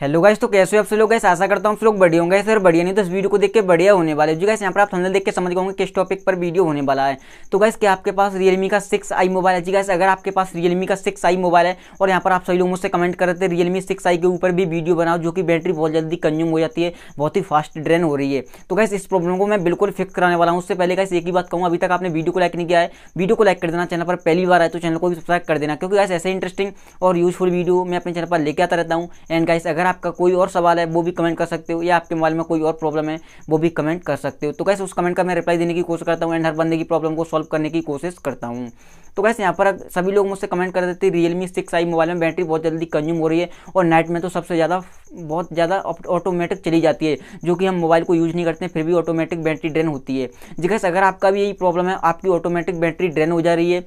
hello guys तो कैसे हो आप सब लोग गैस आशा करता हूँ आप लोग बढ़िया होंगे सर बढ़िया नहीं तो इस वीडियो को देख के बढ़िया होने वाले जो गाइस यहाँ पर आप थंडल देख के समझ गए किस टॉपिक पर वीडियो होने वाला है तो गाइस क्या आपके पास रियलमी का सिक्स आई मोबाइल है जी गाइस अगर आपके पास रियलमी का सिक्स आई मोबाइल है और यहाँ पर आप सभी लोग मुझसे कमेंट कर रहे थे रियलमी सिक्स आई के ऊपर भी वीडियो बनाओ जो कि बैटरी बहुत जल्दी कंज्यूम हो जाती है बहुत ही फास्ट ड्रेन हो रही है तो गैस इस प्रॉब्लम को मैं बिल्कुल फिक्स कराने वाला हूँ उससे पहले गैस एक ही बात कहूँ अभी तक आपने वीडियो को लाइक नहीं किया है वीडियो को लाइक कर देना चैनल पर पहली बार आए तो चैनल को भी सब्सक्राइब कर देना क्योंकि गैस ऐसे इंटरेस्टिंग और यूजफुल वीडियो मैं अपने चैनल पर लेके आता रहता हूँ एंड गाइस अगर अगर आपका कोई और सवाल है वो भी कमेंट कर सकते हो या आपके मोबाइल में कोई और प्रॉब्लम है वो भी कमेंट कर सकते हो तो कैसे उस कमेंट का मैं रिप्लाई देने की कोशिश करता हूँ एंड हर बंदे की प्रॉब्लम को सॉल्व करने की कोशिश करता हूँ तो कैसे यहाँ पर सभी लोग मुझसे कमेंट कर देते रियलमी सिक्स आई मोबाइल में बैटरी बहुत जल्दी कंज्यूम हो रही है और नाइट में तो सबसे ज़्यादा बहुत ज़्यादा ऑटोमेटिक चली जाती है जो कि हम मोबाइल को यूज़ नहीं करते हैं फिर भी ऑटोमेटिक बैटरी ड्रेन होती है जिगैस अगर आपका भी यही प्रॉब्लम है आपकी ऑटोमेटिक बैटरी ड्रेन हो जा रही है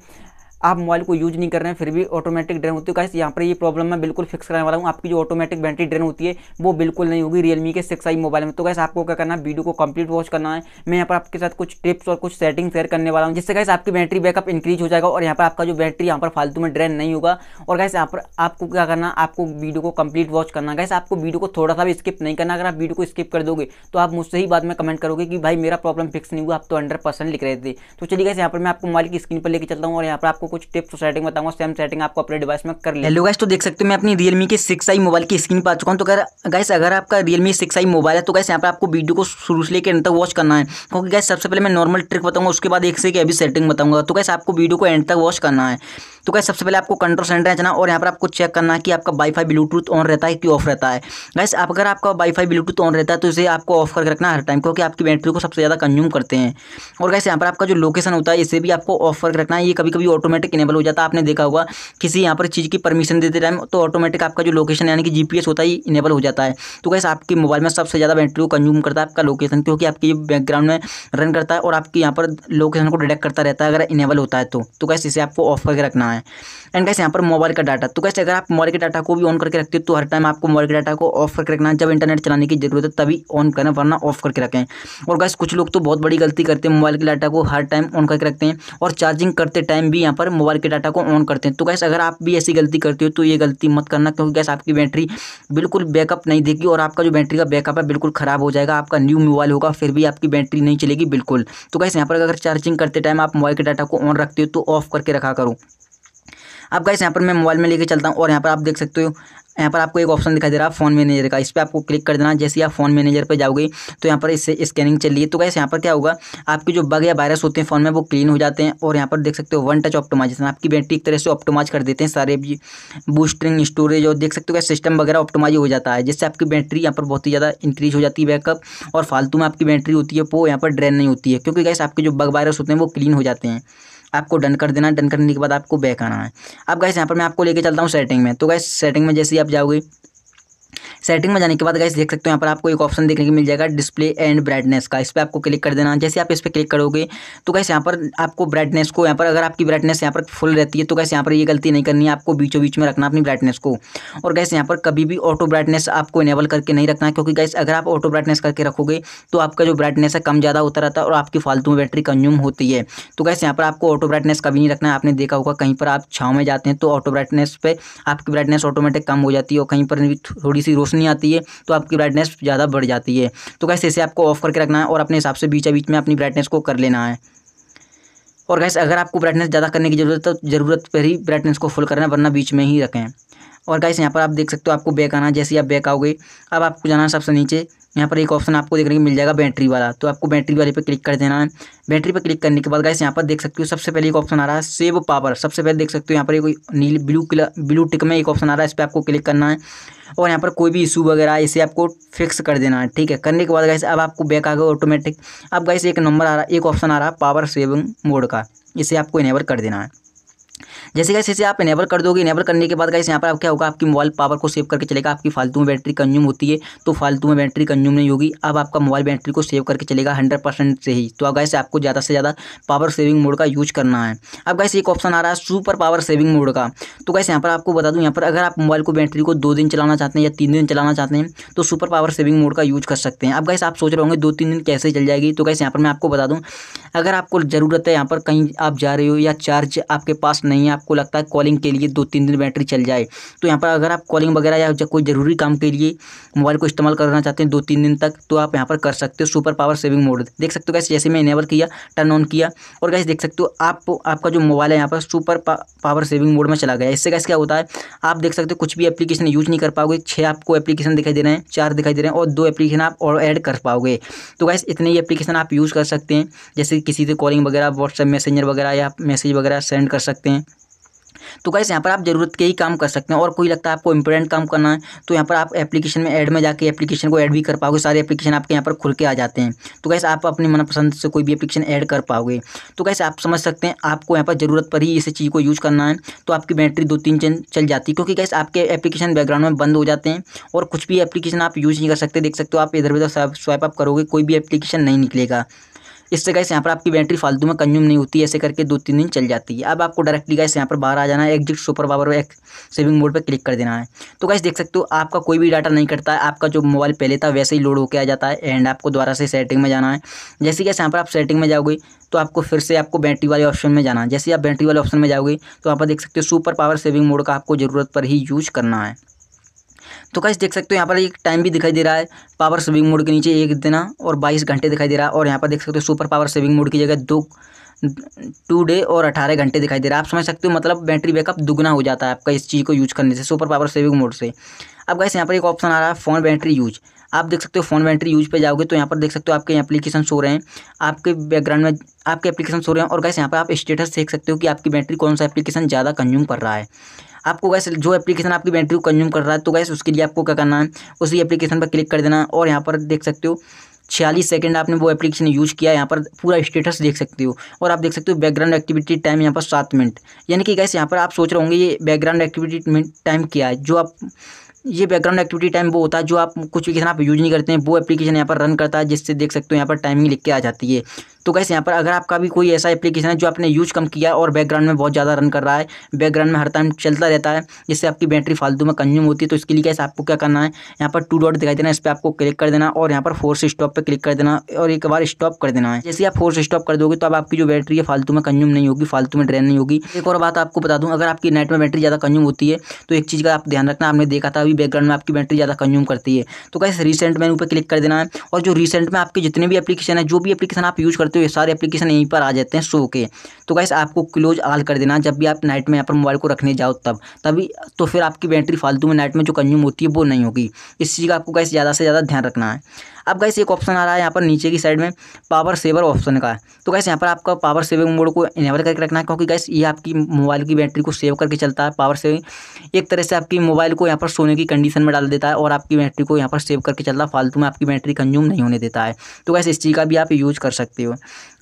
आप मोबाइल को यूज नहीं कर रहे हैं फिर भी ऑटोमेटिक ड्रेन होती है यहाँ पर ये प्रॉब्लम मैं बिल्कुल फिक्स करने वाला हूँ आपकी जो ऑटोमेटिक बैटरी ड्रेन होती है वो बिल्कुल नहीं होगी रियलमी के सिक्स आई मोबाइल में तो कैसे आपको क्या करना है वीडियो को कंप्लीट वॉच करना है मैं यहाँ पर आपके साथ कुछ टिप्स और कुछ सेटिंग शेयर करने वाला हूँ जिससे कैसे आपकी बैटरी बैकअप इंक्रीज हो जाएगा और यहाँ पर आपका जो बैटरी यहाँ पर फालतू में ड्रेन नहीं होगा और कैसे यहाँ पर आपको क्या करना आपको वीडियो को कंप्लीट वॉच करना कैसे आपको वीडियो को थोड़ा सा भी स्किप नहीं करना अगर आप वीडियो को स्किप कर दोगे तो आप मुझसे ही बाद में कमेंट करोगे कि भाई मेरा प्रॉब्लम फिक्स नहीं हुआ आप तो हंड्रेड परसेंट लिख रहे थे तो चलिए कैसे यहाँ पर मैं आपको मोबाइल की स्क्रीन पर लेकर चलता हूँ और यहाँ पर आपको कुछ टिप्स सेटिंग बताऊंगा सेम सेटिंग आपको अपने डिवाइस में कर ले हेलो गाइस तो देख सकते हो मैं अपनी रियलमी के सिक्स आई मोबाइल की स्क्रीन पर आ चुका हूँ तो अगर गाइस अगर आपका रियलमी सिक्स आई मोबाइल है तो गाइस यहाँ पर आपको वीडियो को शुरू से लेकर एंड तक वॉच करना है क्योंकि गाइस सबसे पहले मैं नॉर्मल ट्रिक बताऊंगा उसके बाद एक से एक अभी सेटिंग बताऊंगा तो गाइस आपको वीडियो को एंड तक वॉच करना है तो गैस सबसे पहले आपको कंट्रोल सेंटर जाना और यहाँ पर आपको चेक करना है कि आपका वाईफाई ब्लूटूथ ऑन रहता है कि ऑफ रहता है गैस अगर आपका वाईफाई ब्लूटूथ ऑन रहता है तो इसे आपको ऑफ करके रखना हर टाइम क्योंकि आपकी बैटरी को सबसे ज़्यादा कंज्यूम करते हैं और गैस यहाँ पर आपका जो लोकेशन होता है इसे भी आपको ऑफ करके रखना है ये कभी कभी ऑटोमेटिक इनेबल हो जाता है आपने देखा होगा किसी यहाँ पर चीज़ की परमिशन देते टाइम तो ऑटोमेटिक आपका जो लोकेशन यानी कि जी होता है इनेबल हो जाता है तो गैस आपके मोबाइल में सबसे ज़्यादा बैटरी को कंज्यूम करता है आपका लोकेशन क्योंकि आपकी बैकग्राउंड में रन करता है और आपके यहाँ पर लोकेशन को डिटेक्ट करता रहता है अगर इनेबल होता है तो, तो गैस इसे आपको ऑफ करके रखना करना है एंड कैसे यहाँ पर मोबाइल का डाटा तो कैसे अगर आप मोबाइल के डाटा को भी ऑन करके रखते हो तो हर टाइम आपको मोबाइल के डाटा को ऑफ करके रखना जब इंटरनेट चलाने की जरूरत है तभी ऑन करना वरना ऑफ करके रखें और कैसे कुछ लोग तो बहुत बड़ी गलती करते हैं मोबाइल के डाटा को हर टाइम ऑन करके रखते हैं और चार्जिंग करते टाइम भी यहाँ पर मोबाइल के डाटा को ऑन करते हैं तो कैसे अगर आप भी ऐसी गलती करते हो तो ये गलती मत करना क्योंकि कैसे आपकी बैटरी बिल्कुल बैकअप नहीं देगी और आपका जो बैटरी का बैकअप है बिल्कुल ख़राब हो जाएगा आपका न्यू मोबाइल होगा फिर भी आपकी बैटरी नहीं चलेगी बिल्कुल तो कैसे यहाँ पर अगर चार्जिंग करते टाइम आप मोबाइल के डाटा को ऑन रखते हो तो ऑफ करके रखा करो अब गाइस यहाँ पर मैं मोबाइल में लेके चलता हूँ और यहाँ पर आप देख सकते हो यहाँ पर आपको एक ऑप्शन दिखाई दे रहा है फोन मैनेजर का इस पर आपको क्लिक कर देना जैसे आप फोन मैनेजर पर जाओगे तो यहाँ पर इससे स्कैनिंग चल रही है तो गैस यहाँ पर क्या होगा आपके जो बग या वायरस होते हैं फोन में वो क्लीन हो जाते हैं और यहाँ पर देख सकते हो वन टच ऑप्टोमाइजेशन आपकी बैटरी एक तरह से ऑप्टोमाइज कर देते हैं सारे बूस्टिंग बूस्टरिंग स्टोरेज और देख सकते हो क्या सिस्टम वगैरह ऑप्टोमाइज हो जाता है जिससे आपकी बैटरी यहाँ पर बहुत ही ज़्यादा इंक्रीज हो जाती है बैकअप और फालतू में आपकी बैटरी होती है वो यहाँ पर ड्रेन नहीं होती है क्योंकि गैस आपके जो बग वायरस होते हैं वो क्लीन हो जाते हैं आपको डन कर देना डन करने के बाद आपको बैक आना है अब गैस यहाँ पर मैं आपको लेके चलता हूँ सेटिंग में तो गैस सेटिंग में जैसे ही आप जाओगे सेटिंग में जाने के बाद गाइस देख सकते हो यहाँ पर आपको एक ऑप्शन देखने को मिल जाएगा डिस्प्ले एंड ब्राइटनेस का इस पर आपको क्लिक कर देना जैसे आप इस पर क्लिक करोगे तो गैस यहाँ पर आपको ब्राइटनेस को यहाँ पर अगर आपकी ब्राइटनेस यहाँ पर फुल रहती है तो गैस यहाँ पर ये गलती नहीं करनी है आपको बीचों बीच में रखना अपनी ब्राइटनेस को और गैस यहाँ पर कभी भी ऑटो ब्राइटनेस आपको इनेबल करके नहीं रखना क्योंकि गैस अगर आप ऑटो ब्राइटनेस करके रखोगे तो आपका जो ब्राइटनेस है कम ज़्यादा होता रहता है और आपकी फालतू में बैटरी कंज्यूम होती है तो गैस यहाँ पर आपको ऑटो ब्राइटनेस कभी नहीं रखना है आपने देखा होगा कहीं पर आप छाँव में जाते हैं तो ऑटो ब्राइटनेस पर आपकी ब्राइटनेस ऑटोमेटिक कम हो जाती है और कहीं पर भी थोड़ी सी रोशनी आती है तो आपकी ब्राइटनेस ज़्यादा बढ़ जाती है तो कैसे इसे आपको ऑफ करके रखना है और अपने हिसाब से बीच बीच में अपनी ब्राइटनेस को कर लेना है और गैस अगर आपको ब्राइटनेस ज़्यादा करने की ज़रूरत है तो ज़रूरत पर ही ब्राइटनेस को फुल करना वरना बीच में ही रखें और गाइस यहाँ पर आप देख सकते हो आपको बैक आना जैसे आप बैक आओगे अब आपको जाना है सबसे नीचे यहाँ पर एक ऑप्शन आपको देखने को मिल जाएगा बैटरी वाला तो आपको बैटरी वाले पे क्लिक कर देना है बैटरी पर क्लिक करने के बाद गाइस यहाँ पर देख सकते हो सबसे पहले एक ऑप्शन आ रहा है सेव पावर सबसे पहले देख सकते हो यहाँ पर एक नील ब्लू कलर ब्लू टिक में एक ऑप्शन आ रहा है इस पर आपको क्लिक करना है और यहाँ पर कोई भी इशू वगैरह है इसे आपको फिक्स कर देना है ठीक है करने के बाद गाइस अब आपको बैक आ गए ऑटोमेटिक अब गाइस एक नंबर आ रहा है एक ऑप्शन आ रहा है पावर सेविंग मोड का इसे आपको इनेबल कर देना है जैसे कैसे इसे आप इनेबल कर दोगे इनेबल करने के बाद कैसे यहाँ पर आप क्या होगा आपकी मोबाइल पावर को सेव करके चलेगा आपकी फालतू में बैटरी कंज्यूम होती है तो फालतू में बैटरी कंज्यूम नहीं होगी अब आपका मोबाइल बैटरी को सेव करके चलेगा हंड्रेड परसेंट से ही तो अब कैसे आपको ज़्यादा से ज़्यादा पावर सेविंग मोड का यूज करना है अब कैसे एक ऑप्शन आ रहा है सुपर पावर सेविंग मोड का तो कैसे यहाँ पर आपको बता दूँ यहाँ पर अगर आप मोबाइल को बैटरी को दो दिन चलाना चाहते हैं या तीन दिन चलाना चाहते हैं तो सुपर पावर सेविंग मोड का यूज कर सकते हैं अब कैसे आप सोच रहे होंगे दो तीन दिन कैसे चल जाएगी तो कैसे यहाँ पर मैं आपको बता दूँ अगर आपको ज़रूरत है यहाँ पर कहीं आप जा रहे हो या चार्ज आपके पास नहीं है आपको लगता है कॉलिंग के लिए दो तीन दिन बैटरी चल जाए तो यहाँ पर अगर आप कॉलिंग वगैरह या कोई ज़रूरी काम के लिए मोबाइल को इस्तेमाल करना चाहते हैं दो तीन दिन तक तो आप यहाँ पर कर सकते हो सुपर पावर सेविंग मोड देख सकते हो कैसे जैसे मैं इनेबल किया टर्न ऑन किया और कैसे देख सकते हो आप आपका जो मोबाइल है यहाँ पर सुपर पा, पावर सेविंग मोड में चला गया इससे कैसे क्या होता है आप देख सकते हो कुछ भी एप्लीकेशन यूज़ नहीं कर पाओगे छः आपको एप्लीकेशन दिखाई दे रहे हैं चार दिखाई दे रहे हैं और दो एप्लीकेशन आप और ऐड कर पाओगे तो गैस इतने ही एप्लीकेशन आप यूज़ कर सकते हैं जैसे किसी से कॉलिंग वगैरह व्हाट्सएप मैसेंजर वगैरह या मैसेज वगैरह सेंड कर सकते हैं तो कैसे यहाँ पर आप ज़रूरत के ही काम कर सकते हैं और कोई लगता है आपको इंपॉर्टेंट काम करना है तो यहाँ पर आप एप्लीकेशन में एड में जाकर एप्लीकेशन को ऐड भी कर पाओगे सारे एप्लीकेशन आपके यहाँ पर खुल के आ जाते हैं तो गैस आप अपनी मनपसंद से कोई भी एप्लीकेशन ऐड कर पाओगे तो गैस आप समझ सकते हैं आपको यहाँ पर ज़रूरत पर ही इस चीज़ को यूज़ करना है तो आपकी बैटरी दो तीन दिन चल जाती है क्योंकि गैस आपके एप्लीकेशन बैकग्राउंड में बंद हो जाते हैं और कुछ भी एप्लीकेशन आप यूज़ नहीं कर सकते देख सकते हो आप इधर उधर स्वाइप अप करोगे कोई भी एप्लीकेशन नहीं निकलेगा इससे गैस यहाँ पर आपकी बैटरी फालतू में कंज्यूम नहीं होती ऐसे करके दो तीन दिन चल जाती है अब आपको डायरेक्टली गैस यहाँ पर बाहर आ जाना है एग्जिट सुपर पावर एक सेविंग मोड पर क्लिक कर देना है तो गैस देख सकते हो आपका कोई भी डाटा नहीं करता है आपका जो मोबाइल पहले था वैसे ही लोड होकर आ जाता है एंड आपको दोबारा से सेटिंग में जाना है जैसे गैस यहाँ पर आप सेटिंग में जाओगे तो आपको फिर से आपको बैटरी वाले ऑप्शन में जाना है जैसे आप बैटरी वाले ऑप्शन में जाओगे तो यहाँ पर देख सकते हो सुपर पावर सेविंग मोड का आपको ज़रूरत पर ही यूज करना है तो कैसे देख सकते हो यहाँ पर एक टाइम भी दिखाई दे रहा है पावर सेविंग मोड के नीचे एक दिन और बाईस घंटे दिखाई दे रहा है और यहाँ पर देख सकते हो सुपर पावर सेविंग मोड की जगह दो टू डे और अठारह घंटे दिखाई दे रहा है आप समझ सकते हो मतलब बैटरी बैकअप दुगना हो जाता है आपका इस चीज़ को यूज करने से सुपर पावर सेविंग मोड से अब कैसे यहाँ पर एक ऑप्शन आ रहा है फ़ोन बैटरी यूज आप देख सकते हो फ़ोन बैटरी यूज पे जाओगे तो यहाँ पर देख सकते हो आपके एप्लीकेशन सो रहे हैं आपके बैकग्राउंड में आपके एप्लीकेशन सो रहे हैं और कैसे यहाँ पर आप स्टेटस देख सकते हो कि आपकी बैटरी कौन सा एप्लीकेशन ज़्यादा कंज्यूम कर रहा है आपको गैस जो एप्लीकेशन आपकी बैटरी को कंज्यूम कर रहा है तो गैस उसके लिए आपको क्या करना है उसी एप्लीकेशन पर क्लिक कर देना और यहाँ पर देख सकते हो छियालीस सेकंड आपने वो एप्लीकेशन यूज़ किया यहाँ पर पूरा स्टेटस देख सकते हो और आप देख सकते हो बैकग्राउंड एक्टिविटी टाइम यहाँ पर सात मिनट यानी कि गैस यहाँ पर आप सोच रहे होंगे ये बैकग्राउंड एक्टिविटी टाइम क्या है जो आप ये बैकग्राउंड एक्टिविटी टाइम वो होता है जो आप कुछ भी कितना आप यूज़ नहीं करते हैं वो एप्लीकेशन यहाँ पर रन करता है जिससे देख सकते हो यहाँ पर टाइमिंग लिख के आ जाती है तो कैसे यहाँ पर अगर आपका भी कोई ऐसा एप्लीकेशन है जो आपने यूज़ कम किया और बैकग्राउंड में बहुत ज़्यादा रन कर रहा है बैकग्राउंड में हर टाइम चलता रहता है जिससे आपकी बैटरी फालतू में कंज्यूम होती है तो इसके लिए कैसे आपको क्या करना है यहाँ पर टू डॉट दिखाई देना इस पर आपको क्लिक कर देना और यहाँ पर फोर्स स्टॉप पर क्लिक कर देना और एक बार स्टॉप कर देना है जैसे आप फोर्स स्टॉप कर दोगे तो अब आपकी जो बैटरी है फालतू में कंज्यूम नहीं होगी फालतू में ड्रेन नहीं होगी एक और बात आपको बता दूँ अगर आपकी नेट में बैटरी ज़्यादा कंज्यूम होती है तो एक चीज़ का आप ध्यान रखना आपने देखा था भी बैकग्राउंड में आपकी बैटरी ज़्यादा कंज्यूम करती है तो कैसे रिसेंट मेनू पर क्लिक कर देना है और जो रिसेंट में आपके जितने भी एप्लीकेशन है जो भी एप्लीकेशन आप यूज़ करते हो सारे एप्लीकेशन यहीं पर आ जाते हैं शो के तो कैसे आपको क्लोज आल कर देना जब भी आप नाइट में यहाँ पर मोबाइल को रखने जाओ तब तभी तो फिर आपकी बैटरी फालतू में नाइट में जो कंज्यूम होती है वो नहीं होगी इस चीज़ का आपको कैसे ज़्यादा से ज़्यादा ध्यान रखना है अब गाइस एक ऑप्शन आ रहा है यहाँ पर नीचे की साइड में पावर सेवर ऑप्शन का तो गाइस यहाँ पर आपका पावर सेविंग मोड को इनेबल करके रखना है क्योंकि गाइस ये आपकी मोबाइल की बैटरी को सेव करके चलता है पावर सेविंग एक तरह से आपकी मोबाइल को यहाँ पर सोने की कंडीशन में डाल देता है और आपकी बैटरी को यहाँ पर सेव करके चलता है फालतू में आपकी बैटरी कंज्यूम नहीं होने देता है तो गैस इस चीज़ का भी आप यूज कर सकते हो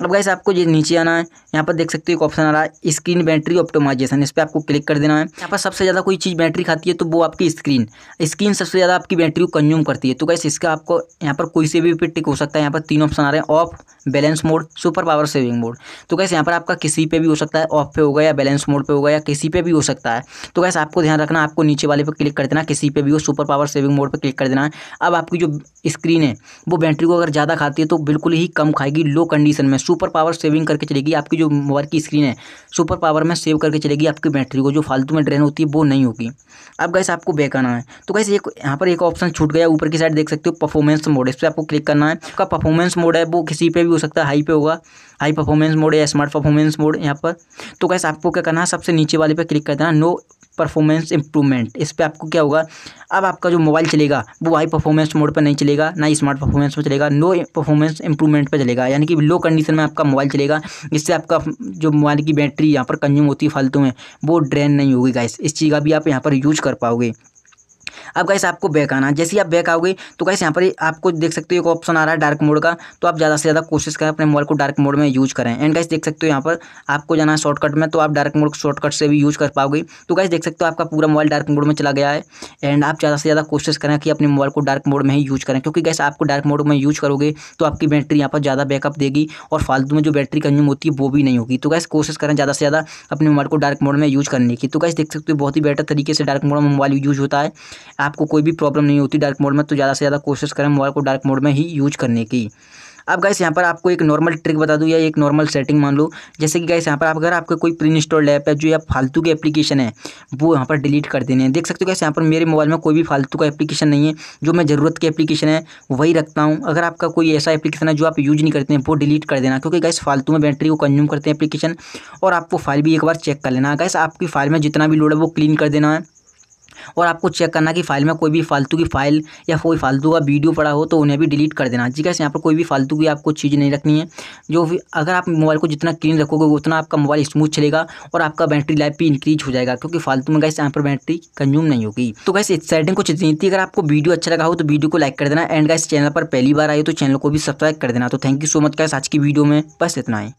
अब गैस आपको ये नीचे आना है यहाँ पर देख सकते हो एक ऑप्शन आ रहा है स्क्रीन बैटरी ऑप्टोमाइजेशन इस पर आपको क्लिक कर देना है यहाँ पर सबसे ज़्यादा कोई चीज़ बैटरी खाती है तो वो आपकी स्क्रीन स्क्रीन सबसे ज़्यादा आपकी बैटरी को कंज्यूम करती है तो गैस इसका आपको यहाँ पर कोई से भी पे टिक हो सकता है यहाँ पर तीन ऑप्शन आ रहे हैं off balance mode super power saving mode तो कैसे यहाँ पर आपका किसी पे भी हो सकता है ऑफ पे होगा या बैलेंस मोड पे होगा या किसी पे भी हो सकता है तो कैसे आपको ध्यान रखना आपको नीचे वाले पे क्लिक कर देना किसी पे भी हो सुपर पावर सेविंग मोड पर क्लिक कर देना है अब आपकी जो स्क्रीन है वो बैटरी को अगर ज़्यादा खाती है तो बिल्कुल ही कम खाएगी लो कंडीशन में सुपर पावर सेविंग करके चलेगी आपकी जो मोबाइल की स्क्रीन है सुपर पावर में सेव करके चलेगी आपकी बैटरी को जो फालतू में ड्रेन होती है वो नहीं होगी अब कैसे आपको बेकाना है तो कैसे एक यहाँ पर एक ऑप्शन छूट गया ऊपर की साइड देख सकते हो परफॉर्मेंस मोड इस पर आपको क्लिक करना है आपका परफॉर्मेंस मोड है वो किसी पे भी हो सकता है हाई पे होगा हाई परफॉर्मेंस मोड या स्मार्ट परफॉर्मेंस मोड यहाँ पर तो कैसे आपको क्या करना है सबसे नीचे वाले पे क्लिक कर देना नो परफॉर्मेंस इंप्रूवमेंट इस पर आपको क्या होगा अब आपका जो मोबाइल चलेगा वो हाई परफॉर्मेंस मोड पर नहीं चलेगा ना ही स्मार्ट परफॉर्मेंस पर चलेगा नो परफॉर्मेंस इंप्रूवमेंट पर चलेगा यानी कि लो कंडीशन में आपका मोबाइल चलेगा इससे आपका जो मोबाइल की बैटरी यहाँ पर कंज्यूम होती है फालतू में वो ड्रेन नहीं होगी गाइस इस चीज़ का भी आप यहाँ पर यूज कर पाओगे अब कैसे आपको बैक आना जैसे ही आप बैक आओगे तो कैसे यहाँ पर आपको देख सकते हो एक ऑप्शन आ रहा है डार्क मोड का तो आप ज़्यादा से ज़्यादा कोशिश करें अपने मोबाइल को डार्क मोड में यूज़ करें एंड कैसे देख सकते हो यहाँ पर आपको जाना है शॉर्टकट में तो आप डार्क मोड शॉर्टकट से भी यूज़ कर पाओगे तो कैसे देख सकते हो आपका पूरा मोबाइल डार्क मोड में चला गया है एंड आप ज़्यादा से ज़्यादा कोशिश करें कि अपने मोबाइल को डार्क मोड में ही यूज़ करें क्योंकि कैसे आपको डार्क मोड में यूज़ करोगे तो आपकी बैटरी यहाँ पर ज़्यादा बैकअप देगी और फालतू में जो बैटरी कंज्यूम होती है वो भी नहीं होगी तो कैसे कोशिश करें ज़्यादा से ज़्यादा अपने मोबाइल को डार्क मोड में यूज़ करने की तो कैसे देख सकते हो बहुत ही बेटर तरीके से डार्क मोड में मोबाइल यूज़ होता है आपको कोई भी प्रॉब्लम नहीं होती डार्क मोड में तो ज़्यादा से ज़्यादा कोशिश करें मोबाइल को डार्क मोड में ही यूज करने की अब गैस यहाँ पर आपको एक नॉर्मल ट्रिक बता दूँ या एक नॉर्मल सेटिंग मान लो जैसे कि गैस यहाँ पर आप अगर आपका कोई प्री इंस्टॉल्ड ऐप है जो या फालतू की एप्लीकेशन है वो यहाँ पर डिलीट कर देने हैं देख सकते हो गैस यहाँ पर मेरे मोबाइल में कोई भी फालतू का एप्लीकेशन नहीं है जो मैं ज़रूरत की एप्लीकेशन है वही रखता हूँ अगर आपका कोई ऐसा एप्लीकेशन है जो आप यूज़ नहीं करते हैं वो डिलीट कर देना क्योंकि गैस फालतू में बैटरी को कंज्यूम करते हैं एप्लीकेशन और आपको फाइल भी एक बार चेक कर लेना गैस आपकी फाइल में जितना भी लोड है वो क्लीन कर देना है और आपको चेक करना कि फाइल में कोई भी फालतू की फाइल या कोई फालतू का वीडियो पड़ा हो तो उन्हें भी डिलीट कर देना ठीक है यहाँ पर कोई भी फालतू की आपको चीज़ नहीं रखनी है जो भी अगर आप मोबाइल को जितना क्लीन रखोगे उतना आपका मोबाइल स्मूथ चलेगा और आपका बैटरी लाइफ भी इंक्रीज हो जाएगा क्योंकि फालतू में गैस यहाँ पर बैटरी कंज्यूम नहीं होगी तो गैस इस सेटिंग कुछ नहीं थी अगर आपको वीडियो अच्छा लगा हो तो वीडियो को लाइक कर देना एंड गैस चैनल पर पहली बार आए तो चैनल को भी सब्सक्राइब कर देना तो thank you so much guys आज की वीडियो में बस इतना ही